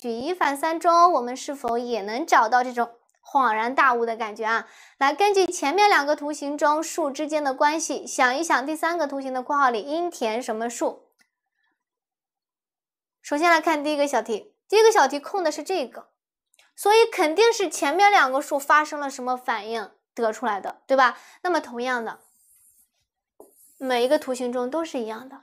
举一反三中，我们是否也能找到这种恍然大悟的感觉啊？来，根据前面两个图形中数之间的关系，想一想第三个图形的括号里应填什么数。首先来看第一个小题，第一个小题空的是这个，所以肯定是前面两个数发生了什么反应得出来的，对吧？那么同样的，每一个图形中都是一样的。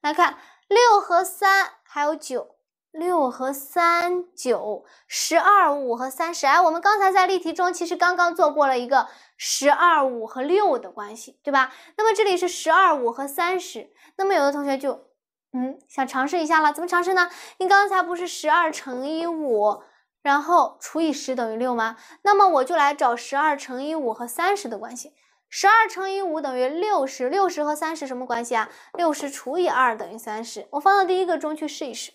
来看六和三还有九。六和三九，十二五和三十。哎，我们刚才在例题中其实刚刚做过了一个十二五和六的关系，对吧？那么这里是十二五和三十。那么有的同学就，嗯，想尝试一下了。怎么尝试呢？你刚才不是十二乘以五，然后除以十等于六吗？那么我就来找十二乘以五和三十的关系。十二乘以五等于六十，六十和三十什么关系啊？六十除以二等于三十。我放到第一个中去试一试。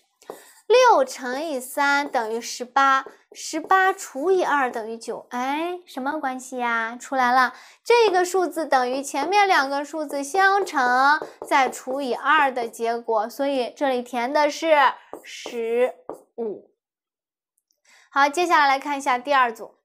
六乘以三等于十八，十八除以二等于九。哎，什么关系呀？出来了，这个数字等于前面两个数字相乘再除以二的结果。所以这里填的是十五。好，接下来来看一下第二组。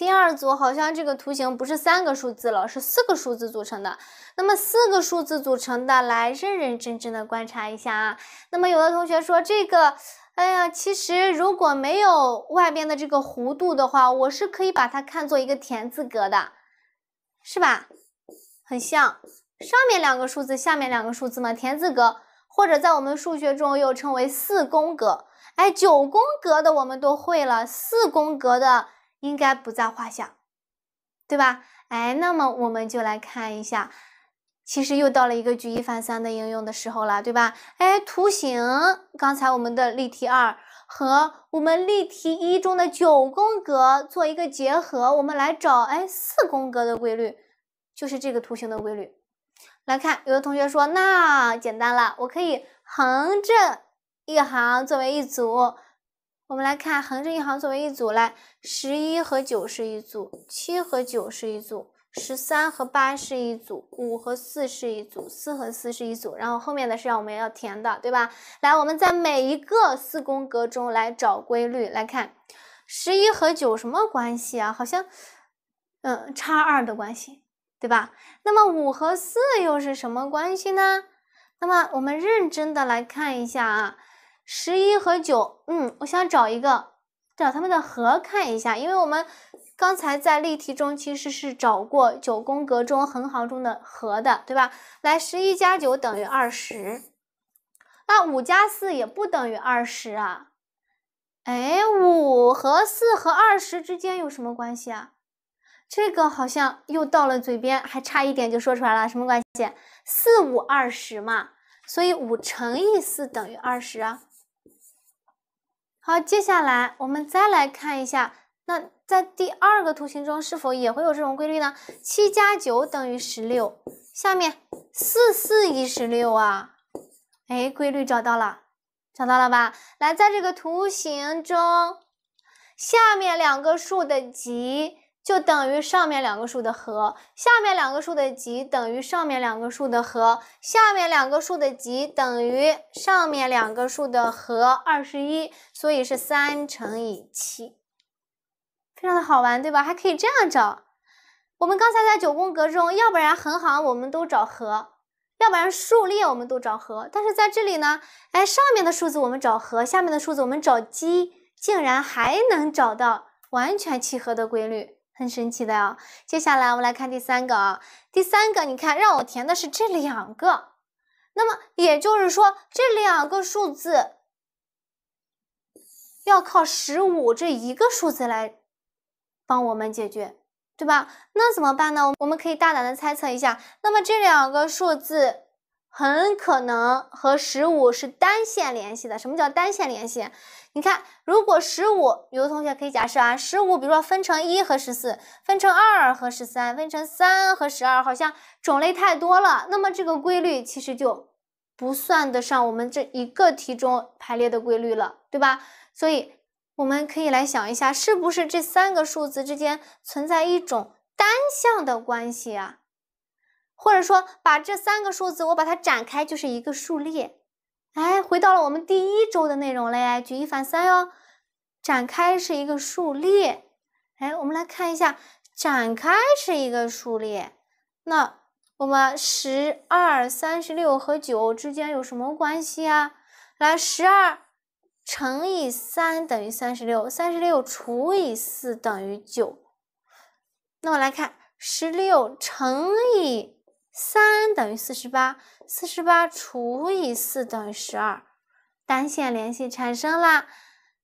第二组好像这个图形不是三个数字了，是四个数字组成的。那么四个数字组成的，来认认真真的观察一下啊。那么有的同学说这个，哎呀，其实如果没有外边的这个弧度的话，我是可以把它看作一个田字格的，是吧？很像上面两个数字，下面两个数字嘛，田字格，或者在我们数学中又称为四宫格。哎，九宫格的我们都会了，四宫格的。应该不在话下，对吧？哎，那么我们就来看一下，其实又到了一个举一反三的应用的时候了，对吧？哎，图形，刚才我们的例题二和我们例题一中的九宫格做一个结合，我们来找哎四宫格的规律，就是这个图形的规律。来看，有的同学说那简单了，我可以横着一行作为一组。我们来看横着一行作为一组，来十一和九是一组，七和九是一组，十三和八是一组，五和四是一组，四和四是一组。然后后面的是让我们要填的，对吧？来，我们在每一个四宫格中来找规律。来看十一和九什么关系啊？好像，嗯，差二的关系，对吧？那么五和四又是什么关系呢？那么我们认真的来看一下啊。十一和九，嗯，我想找一个，找他们的和看一下，因为我们刚才在例题中其实是找过九宫格中横行中的和的，对吧？来，十一加九等于二十，那五加四也不等于二十啊，哎，五和四和二十之间有什么关系啊？这个好像又到了嘴边，还差一点就说出来了，什么关系？四五二十嘛，所以五乘以四等于二十啊。好，接下来我们再来看一下，那在第二个图形中是否也会有这种规律呢？七加九等于十六，下面四四一十六啊，哎，规律找到了，找到了吧？来，在这个图形中，下面两个数的积。就等于上面两个数的和，下面两个数的积等于上面两个数的和，下面两个数的积等于上面两个数的和，二十一，所以是三乘以七，非常的好玩，对吧？还可以这样找，我们刚才在九宫格中，要不然横行我们都找和，要不然竖列我们都找和，但是在这里呢，哎，上面的数字我们找和，下面的数字我们找积，竟然还能找到完全契合的规律。很神奇的呀！接下来我们来看第三个啊，第三个，你看让我填的是这两个，那么也就是说这两个数字要靠十五这一个数字来帮我们解决，对吧？那怎么办呢？我我们可以大胆的猜测一下，那么这两个数字很可能和十五是单线联系的。什么叫单线联系？你看，如果十五，有的同学可以假设啊，十五，比如说分成一和十四，分成二和十三，分成三和十二，好像种类太多了。那么这个规律其实就不算得上我们这一个题中排列的规律了，对吧？所以我们可以来想一下，是不是这三个数字之间存在一种单向的关系啊？或者说，把这三个数字我把它展开就是一个数列。哎，回到了我们第一周的内容了呀！举一反三哟，展开是一个数列。哎，我们来看一下，展开是一个数列。那我们十二、三十六和九之间有什么关系啊？来，十二乘以三等于三十六，三十六除以四等于九。那我来看，十六乘以。三等于四十八，四十八除以四等于十二，单线联系产生啦。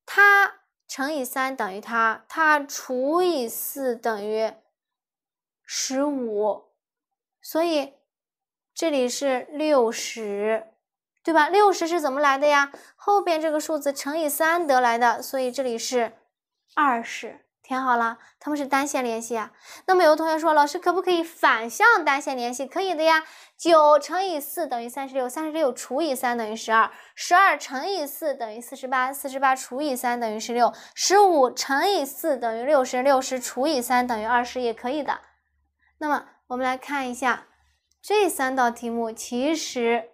它乘以三等于它，它除以四等于十五，所以这里是六十，对吧？六十是怎么来的呀？后边这个数字乘以三得来的，所以这里是二十。填好了，他们是单线联系啊。那么，有的同学说，老师可不可以反向单线联系？可以的呀。九乘以四等于三十六，三十六除以三等于十二，十二乘以四等于四十八，四十八除以三等于十六。十五乘以四等于六十，六十除以三等于二十，也可以的。那么，我们来看一下这三道题目，其实。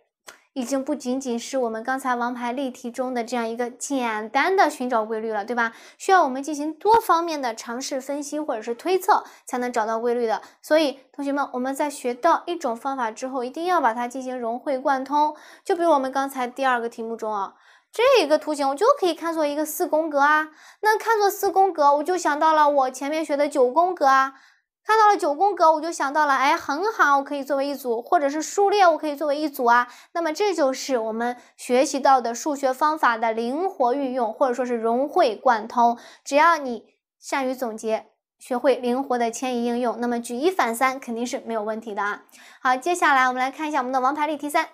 已经不仅仅是我们刚才王牌例题中的这样一个简单的寻找规律了，对吧？需要我们进行多方面的尝试分析或者是推测，才能找到规律的。所以，同学们，我们在学到一种方法之后，一定要把它进行融会贯通。就比如我们刚才第二个题目中啊，这一个图形我就可以看作一个四宫格啊，那看作四宫格，我就想到了我前面学的九宫格啊。看到了九宫格，我就想到了，哎，很好，我可以作为一组，或者是数列，我可以作为一组啊。那么这就是我们学习到的数学方法的灵活运用，或者说是融会贯通。只要你善于总结，学会灵活的迁移应用，那么举一反三肯定是没有问题的啊。好，接下来我们来看一下我们的王牌例题三。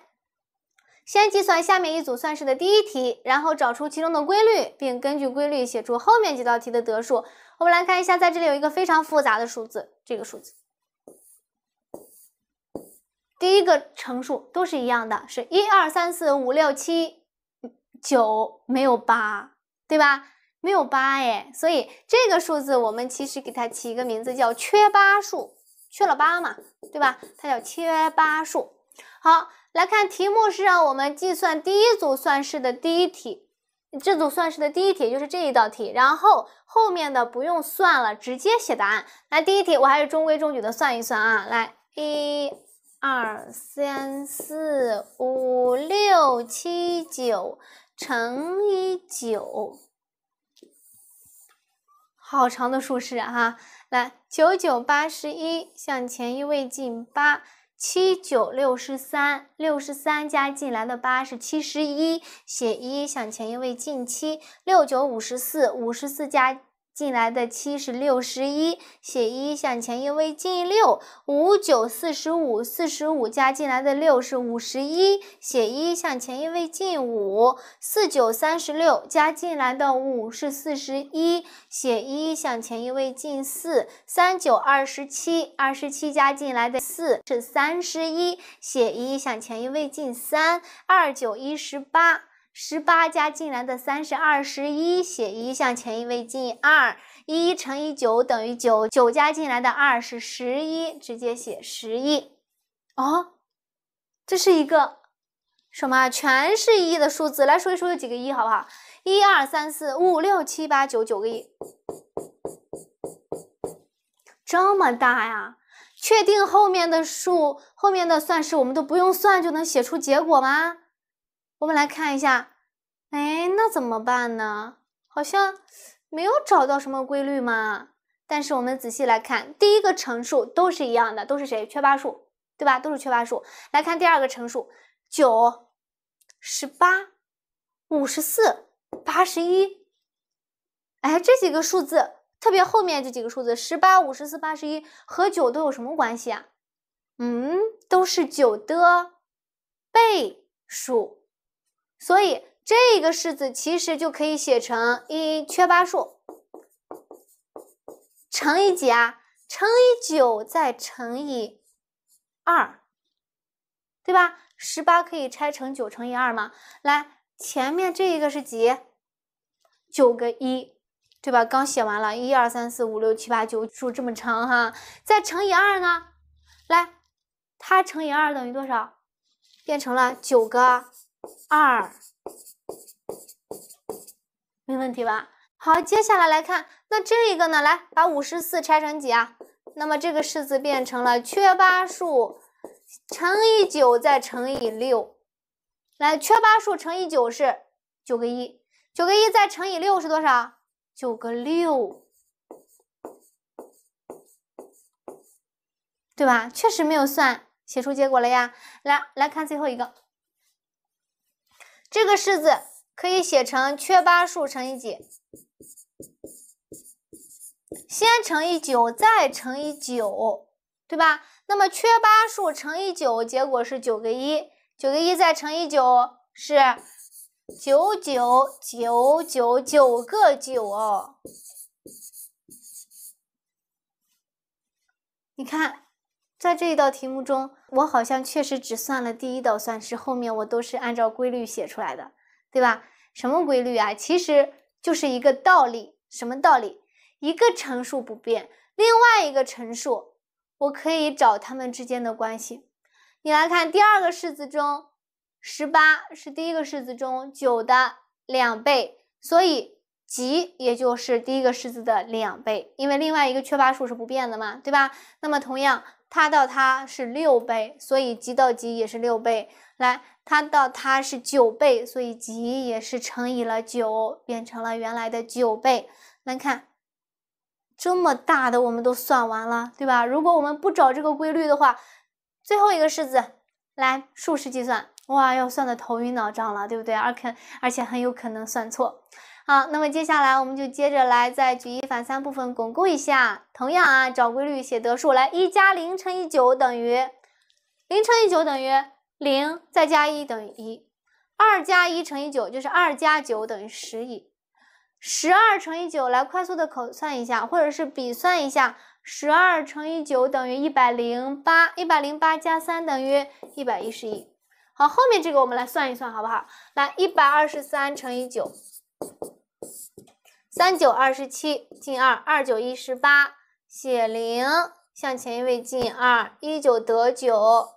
先计算下面一组算式的第一题，然后找出其中的规律，并根据规律写出后面几道题的得数。我们来看一下，在这里有一个非常复杂的数字，这个数字第一个乘数都是一样的，是一二三四五六七九，没有八，对吧？没有八，哎，所以这个数字我们其实给它起一个名字叫“缺八数”，缺了八嘛，对吧？它叫“缺八数”。好，来看题目是让我们计算第一组算式的第一题，这组算式的第一题就是这一道题，然后后面的不用算了，直接写答案。来，第一题我还是中规中矩的算一算啊，来，一、二、三、四、五、六、七、九乘以九，好长的数式哈。来，九九八十一，向前一位进八。七九六十三，六十三加进来的八是七十一，写一向前一位进七。六九五十四，五十四加。进来的七是六十一，写一向前一位进六。五九四十五，四十五加进来的六是五十一，写一向前一位进五。四九三十六，加进来的五是四十一，写一向前一位进四。三九二十七，二十七加进来的四是三十一，写一向前一位进三。二九一十八。十八加进来的三是二十一，写一向前一位进二，一乘以九等于九，九加进来的二是十一，直接写十一。哦，这是一个什么？全是一的数字，来说一说有几个一，好不好？一二三四五六七八九，九个一，这么大呀！确定后面的数，后面的算式我们都不用算就能写出结果吗？我们来看一下，哎，那怎么办呢？好像没有找到什么规律嘛。但是我们仔细来看，第一个乘数都是一样的，都是谁？缺八数，对吧？都是缺八数。来看第二个乘数，九、十八、五十四、八十一。哎，这几个数字，特别后面这几个数字，十八、五十四、八十一和九都有什么关系啊？嗯，都是九的倍数。所以这个式子其实就可以写成一缺八数乘以几啊？乘以九再乘以二，对吧？十八可以拆成九乘以二吗？来，前面这一个是几？九个一，对吧？刚写完了一二三四五六七八九数这么长哈，再乘以二呢？来，它乘以二等于多少？变成了九个。二，没问题吧？好，接下来来看，那这一个呢？来，把五十四拆成几啊？那么这个式子变成了缺八数乘以九再乘以六。来，缺八数乘以九是九个一，九个一再乘以六是多少？九个六，对吧？确实没有算，写出结果了呀。来，来看最后一个。这个式子可以写成缺八数乘以几？先乘以九，再乘以九，对吧？那么缺八数乘以九，结果是九个一，九个一再乘以九是九九九九九个九哦。你看。在这一道题目中，我好像确实只算了第一道算式，后面我都是按照规律写出来的，对吧？什么规律啊？其实就是一个道理，什么道理？一个乘数不变，另外一个乘数我可以找它们之间的关系。你来看第二个式子中，十八是第一个式子中九的两倍，所以积也就是第一个式子的两倍，因为另外一个缺八数是不变的嘛，对吧？那么同样。它到它是六倍，所以积到积也是六倍。来，它到它是九倍，所以积也是乘以了九，变成了原来的九倍。来看这么大的，我们都算完了，对吧？如果我们不找这个规律的话，最后一个式子来竖式计算，哇，要算的头晕脑胀了，对不对？而肯而且很有可能算错。好，那么接下来我们就接着来在举一反三部分巩固一下。同样啊，找规律写得数。来，一加零乘以九等于零乘以九等于零，再加一等于一。二加一乘以九就是二加九等于十一。十二乘以九来快速的口算一下，或者是笔算一下，十二乘以九等于一百零八，一百零八加三等于一百一十一。好，后面这个我们来算一算，好不好？来，一百二十三乘以九。三九二十七进二，二九一十八写零，向前一位进二，一九得九，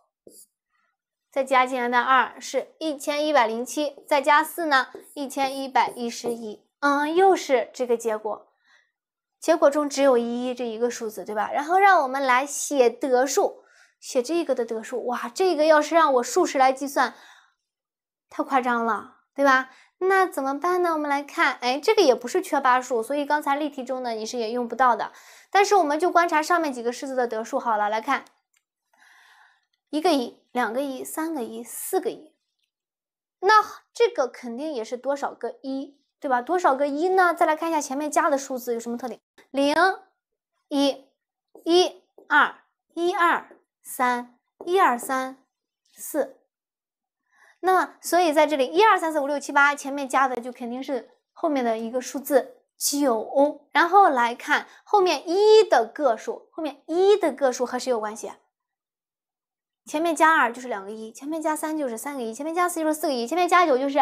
再加进来的二是一千一百零七，再加四呢？一千一百一十一。嗯，又是这个结果，结果中只有一一这一个数字，对吧？然后让我们来写得数，写这个的得数。哇，这个要是让我竖式来计算，太夸张了，对吧？那怎么办呢？我们来看，哎，这个也不是缺八数，所以刚才例题中呢，你是也用不到的。但是我们就观察上面几个式子的得数好了，来看，一个一，两个一，三个一，四个一，那这个肯定也是多少个一，对吧？多少个一呢？再来看一下前面加的数字有什么特点？零，一，一，二，一二三，一二三，四。那所以在这里，一二三四五六七八前面加的就肯定是后面的一个数字九。然后来看后面一的个数，后面一的个数和谁有关系？前面加二就是两个一，前面加三就是三个一，前面加四就是四个一，前面加九就是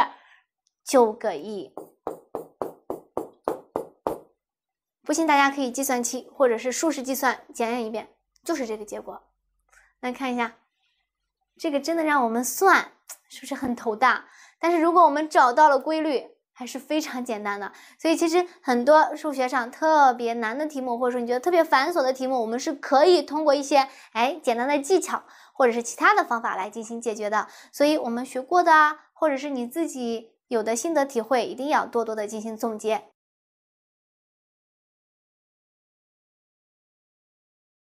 九个一。不信大家可以计算器或者是竖式计算检验一遍，就是这个结果。来看一下，这个真的让我们算。是不是很头大？但是如果我们找到了规律，还是非常简单的。所以其实很多数学上特别难的题目，或者说你觉得特别繁琐的题目，我们是可以通过一些哎简单的技巧，或者是其他的方法来进行解决的。所以我们学过的，啊，或者是你自己有的心得体会，一定要多多的进行总结。